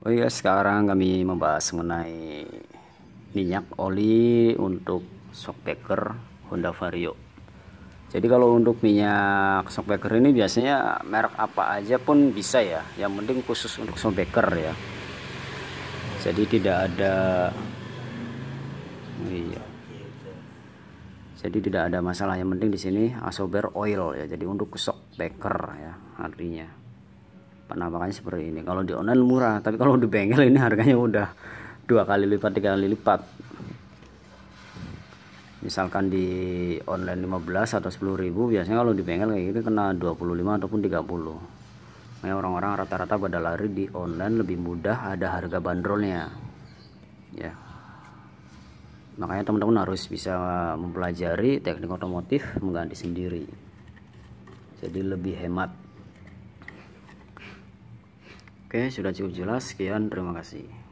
Oh iya, sekarang kami membahas mengenai minyak oli untuk shockbreaker Honda Vario. Jadi kalau untuk minyak shockbreaker ini biasanya merek apa aja pun bisa ya. Yang penting khusus untuk shockbreaker ya. Jadi tidak ada oh iya. Jadi tidak ada masalah yang penting di sini asober oil ya. Jadi untuk shockbreaker ya artinya penampakannya seperti ini kalau di online murah tapi kalau di bengkel ini harganya udah dua kali lipat tiga kali lipat misalkan di online 15 atau 10 ribu biasanya kalau di bengkel kayak gini gitu kena 25 ataupun 30 nah, orang-orang rata-rata pada lari di online lebih mudah ada harga bandrolnya ya makanya teman-teman harus bisa mempelajari teknik otomotif mengganti sendiri jadi lebih hemat Oke, sudah cukup jelas. Sekian, terima kasih.